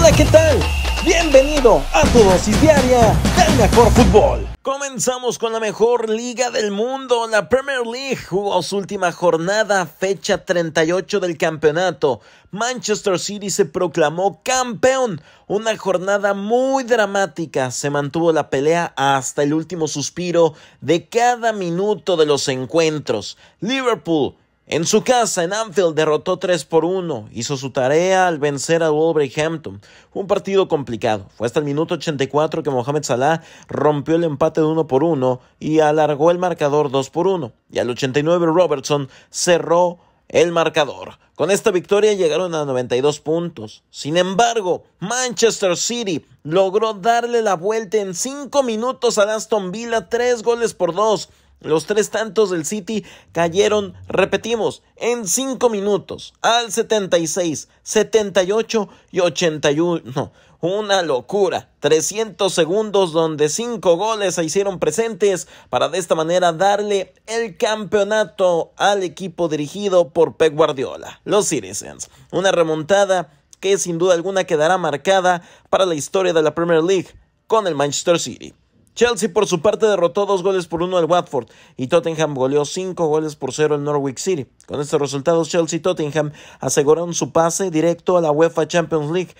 Hola, ¿qué tal? Bienvenido a tu dosis diaria del mejor fútbol. Comenzamos con la mejor liga del mundo. La Premier League jugó su última jornada, fecha 38 del campeonato. Manchester City se proclamó campeón. Una jornada muy dramática. Se mantuvo la pelea hasta el último suspiro de cada minuto de los encuentros. Liverpool en su casa, en Anfield, derrotó 3 por 1. Hizo su tarea al vencer a Wolverhampton. Fue un partido complicado. Fue hasta el minuto 84 que Mohamed Salah rompió el empate de 1 por 1 y alargó el marcador 2 por 1. Y al 89 Robertson cerró el marcador. Con esta victoria llegaron a 92 puntos. Sin embargo, Manchester City logró darle la vuelta en 5 minutos a Aston Villa, 3 goles por 2 los tres tantos del City cayeron, repetimos, en cinco minutos, al 76, 78 y 81. Una locura. 300 segundos donde cinco goles se hicieron presentes para de esta manera darle el campeonato al equipo dirigido por Pep Guardiola, los Citizens. Una remontada que sin duda alguna quedará marcada para la historia de la Premier League con el Manchester City. Chelsea por su parte derrotó dos goles por uno al Watford y Tottenham goleó cinco goles por cero al Norwich City. Con estos resultados Chelsea y Tottenham aseguraron su pase directo a la UEFA Champions League.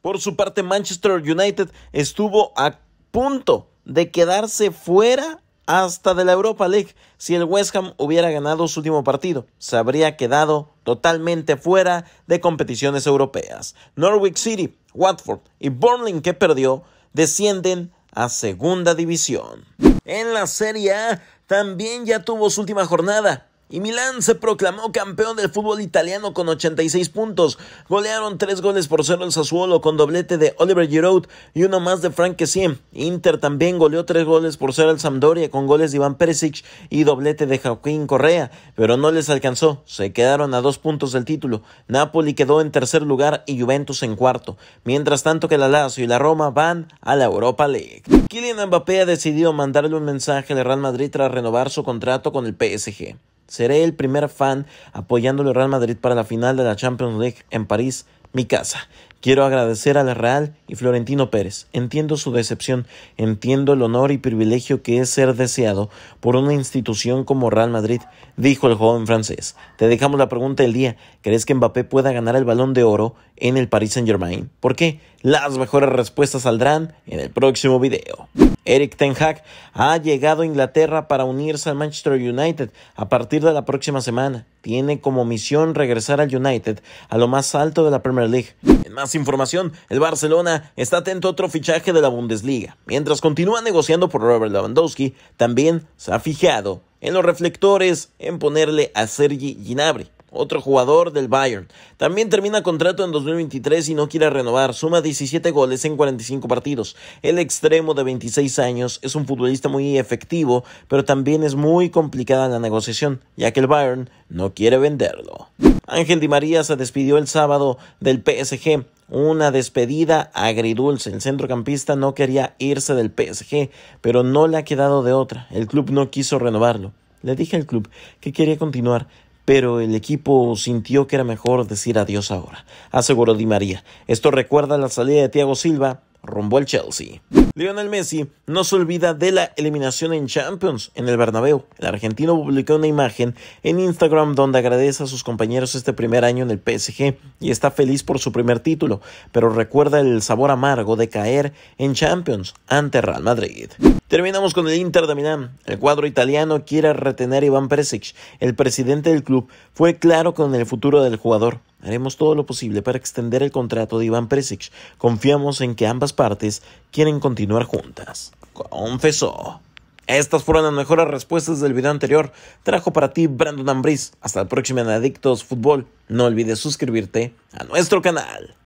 Por su parte Manchester United estuvo a punto de quedarse fuera hasta de la Europa League. Si el West Ham hubiera ganado su último partido, se habría quedado totalmente fuera de competiciones europeas. Norwich City, Watford y Burnley que perdió descienden a Segunda División. En la Serie A también ya tuvo su última jornada y Milán se proclamó campeón del fútbol italiano con 86 puntos. Golearon tres goles por 0 el Sassuolo con doblete de Oliver Giroud y uno más de Frank Kessie. Inter también goleó tres goles por ser al Sampdoria con goles de Iván Perisic y doblete de Joaquín Correa, pero no les alcanzó. Se quedaron a dos puntos del título. Napoli quedó en tercer lugar y Juventus en cuarto, mientras tanto que la Lazio y la Roma van a la Europa League. Kylian Mbappé ha decidido mandarle un mensaje al Real Madrid tras renovar su contrato con el PSG. Seré el primer fan apoyándole al Real Madrid para la final de la Champions League en París, mi casa. Quiero agradecer a Real y Florentino Pérez. Entiendo su decepción, entiendo el honor y privilegio que es ser deseado por una institución como Real Madrid, dijo el joven francés. Te dejamos la pregunta del día. ¿Crees que Mbappé pueda ganar el balón de oro en el Paris Saint-Germain? ¿Por qué? Las mejores respuestas saldrán en el próximo video. Eric Ten Hag ha llegado a Inglaterra para unirse al Manchester United a partir de la próxima semana tiene como misión regresar al United a lo más alto de la Premier League. En más información, el Barcelona está atento a otro fichaje de la Bundesliga. Mientras continúa negociando por Robert Lewandowski, también se ha fijado en los reflectores en ponerle a Sergi Ginabri otro jugador del Bayern. También termina contrato en 2023 y no quiere renovar. Suma 17 goles en 45 partidos. El extremo de 26 años es un futbolista muy efectivo, pero también es muy complicada la negociación, ya que el Bayern no quiere venderlo. Ángel Di María se despidió el sábado del PSG. Una despedida agridulce. El centrocampista no quería irse del PSG, pero no le ha quedado de otra. El club no quiso renovarlo. Le dije al club que quería continuar, pero el equipo sintió que era mejor decir adiós ahora, aseguró Di María. Esto recuerda la salida de Thiago Silva rumbo al Chelsea. Lionel Messi no se olvida de la eliminación en Champions en el Bernabéu. El argentino publicó una imagen en Instagram donde agradece a sus compañeros este primer año en el PSG y está feliz por su primer título, pero recuerda el sabor amargo de caer en Champions ante Real Madrid. Terminamos con el Inter de Milán. El cuadro italiano quiere retener a Iván Peresic. El presidente del club fue claro con el futuro del jugador. Haremos todo lo posible para extender el contrato de Iván Presic. Confiamos en que ambas partes quieren continuar juntas. Confesó. Estas fueron las mejores respuestas del video anterior. Trajo para ti Brandon Ambriz. Hasta la próxima en Adictos Fútbol. No olvides suscribirte a nuestro canal.